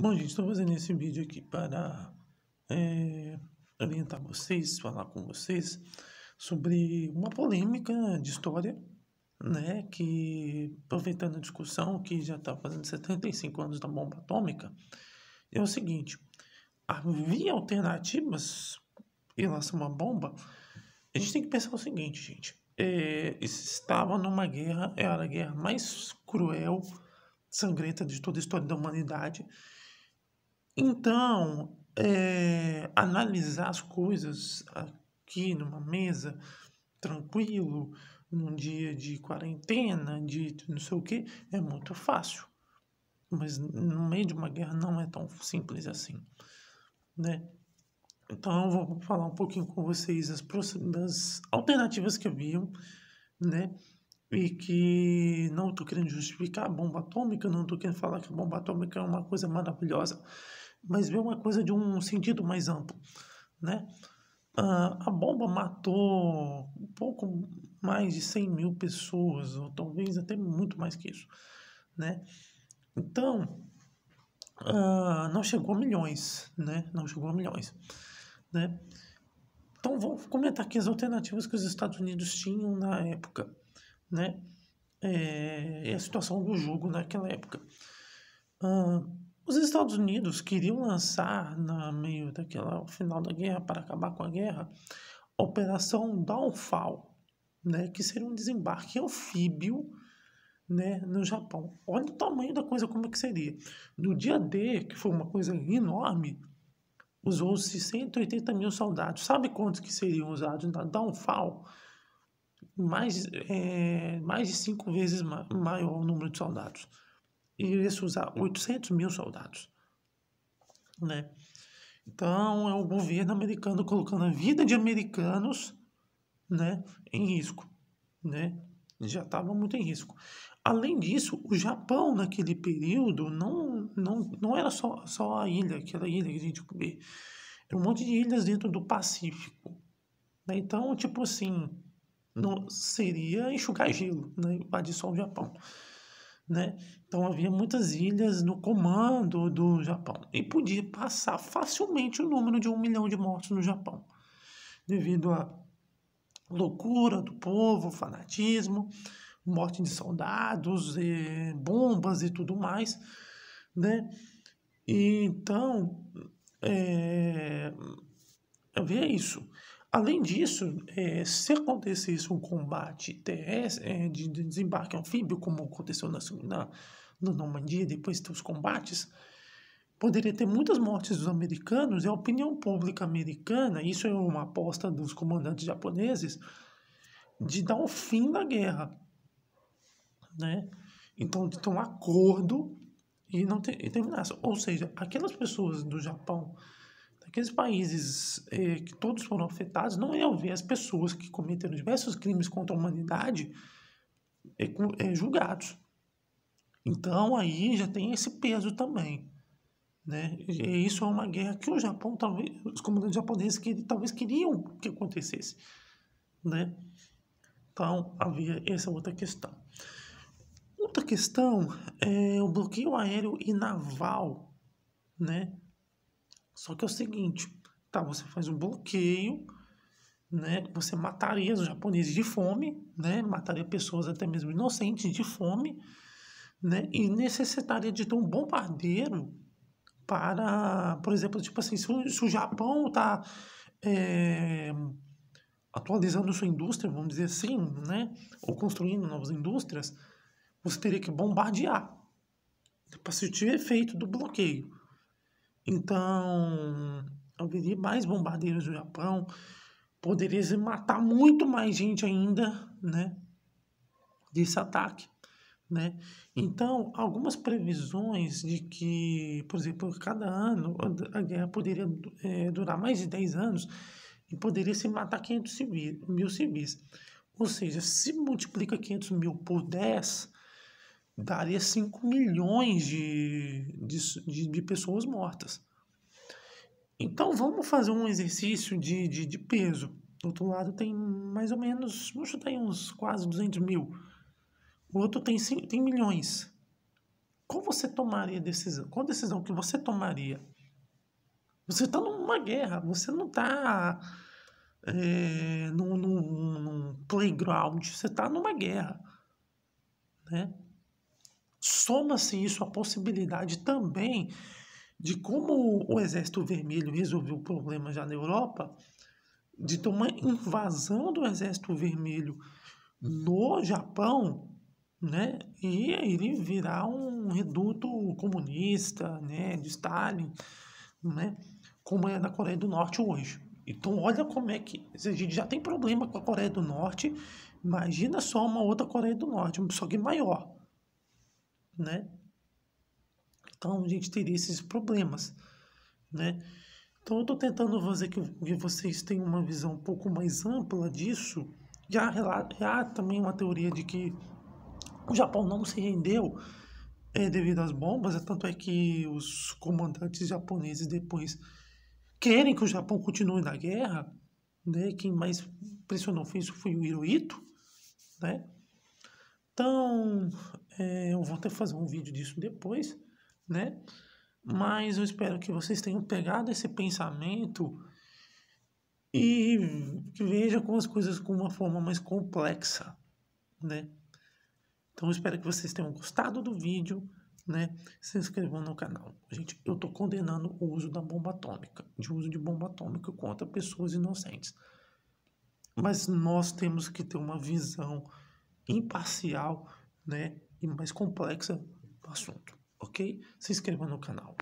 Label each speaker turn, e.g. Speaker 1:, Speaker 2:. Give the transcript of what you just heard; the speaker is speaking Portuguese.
Speaker 1: Bom, gente, estou fazendo esse vídeo aqui para é, orientar vocês, falar com vocês sobre uma polêmica de história, né? Que, aproveitando a discussão que já está fazendo 75 anos da bomba atômica, é o seguinte: havia alternativas em relação a uma bomba? A gente tem que pensar o seguinte, gente. É, estava numa guerra, era a guerra mais cruel, sangrenta de toda a história da humanidade então, é, analisar as coisas aqui numa mesa, tranquilo, num dia de quarentena, de não sei o que, é muito fácil. Mas no meio de uma guerra não é tão simples assim, né? Então, vou falar um pouquinho com vocês as, das alternativas que haviam, né? E que não estou querendo justificar a bomba atômica, não estou querendo falar que a bomba atômica é uma coisa maravilhosa, mas vê uma coisa de um sentido mais amplo, né? Ah, a bomba matou um pouco mais de 100 mil pessoas, ou talvez até muito mais que isso, né? Então, ah, não chegou a milhões, né? Não chegou a milhões, né? Então, vou comentar aqui as alternativas que os Estados Unidos tinham na época, né? É, e a situação do jogo naquela época. Ah, os Estados Unidos queriam lançar, no meio daquela final da guerra, para acabar com a guerra, a Operação Downfall, né, que seria um desembarque anfíbio né, no Japão. Olha o tamanho da coisa, como é que seria. No dia D, que foi uma coisa enorme, usou-se 180 mil soldados. Sabe quantos que seriam usados na Downfall? Mais, é, mais de cinco vezes maior o número de soldados iria-se usar 800 mil soldados. Né? Então, é o governo americano colocando a vida de americanos né, em risco. Né? Já estava muito em risco. Além disso, o Japão, naquele período, não, não, não era só, só a ilha, aquela ilha que a gente vê. Era um monte de ilhas dentro do Pacífico. Né? Então, tipo assim, não seria enxugar gelo, né? invadir só o Japão né? Então havia muitas ilhas no comando do Japão e podia passar facilmente o número de um milhão de mortos no Japão, devido à loucura do povo, fanatismo, morte de soldados, e bombas e tudo mais, né? E, então é, havia isso. Além disso, é, se acontecesse um combate terrestre, é, de, de, desembarque anfíbio, como aconteceu na, na, na Normandia, depois dos combates, poderia ter muitas mortes dos americanos e a opinião pública americana, isso é uma aposta dos comandantes japoneses, de dar um fim na guerra. Né? Então, de ter um acordo e não ter, e terminar. Ou seja, aquelas pessoas do Japão aqueles países eh, que todos foram afetados, não é ver as pessoas que cometeram diversos crimes contra a humanidade é, é julgados. Então aí já tem esse peso também. Né? E isso é uma guerra que o Japão, talvez, os comandantes japoneses que, talvez queriam que acontecesse. Né? Então havia essa outra questão. Outra questão é o bloqueio aéreo e naval né, só que é o seguinte, tá, você faz um bloqueio, né, você mataria os japoneses de fome, né, mataria pessoas até mesmo inocentes de fome, né, e necessitaria de ter um bombardeiro para, por exemplo, tipo assim, se o, se o Japão tá é, atualizando sua indústria, vamos dizer assim, né, ou construindo novas indústrias, você teria que bombardear para sentir o efeito do bloqueio. Então, haveria mais bombardeiros do Japão, poderia matar muito mais gente ainda, né? Desse ataque, né? Então, algumas previsões de que, por exemplo, cada ano a guerra poderia é, durar mais de 10 anos e poderia se matar 500 civis, mil civis. Ou seja, se multiplica 500 mil por 10, daria 5 milhões de, de, de, pessoas mortas. Então vamos fazer um exercício de, de, de peso. Do outro lado tem mais ou menos, acho que tem uns quase 200 mil. O outro tem, tem milhões. Qual você tomaria decisão? Qual decisão que você tomaria? Você está numa guerra, você não está é, num, num, num playground, você está numa guerra. Né? Soma-se isso à possibilidade também de como o Exército Vermelho resolveu o problema já na Europa, de ter uma invasão do Exército Vermelho no Japão, né? E ele virar um reduto comunista, né? De Stalin, né? Como é na Coreia do Norte hoje. Então olha como é que a gente já tem problema com a Coreia do Norte. Imagina só uma outra Coreia do Norte, só que maior né? Então a gente teria esses problemas, né? Então eu estou tentando fazer que vocês tenham uma visão um pouco mais ampla disso. Já há também uma teoria de que o Japão não se rendeu é, devido às bombas, é tanto é que os comandantes japoneses depois querem que o Japão continue na guerra, né? Quem mais pressionou foi isso foi o Hirohito, né? Então, é, eu vou até fazer um vídeo disso depois, né? Mas eu espero que vocês tenham pegado esse pensamento e vejam as coisas com uma forma mais complexa, né? Então, eu espero que vocês tenham gostado do vídeo, né? Se inscrevam no canal. Gente, eu tô condenando o uso da bomba atômica, de uso de bomba atômica contra pessoas inocentes. Mas nós temos que ter uma visão imparcial, né, e mais complexa do assunto, ok? Se inscreva no canal.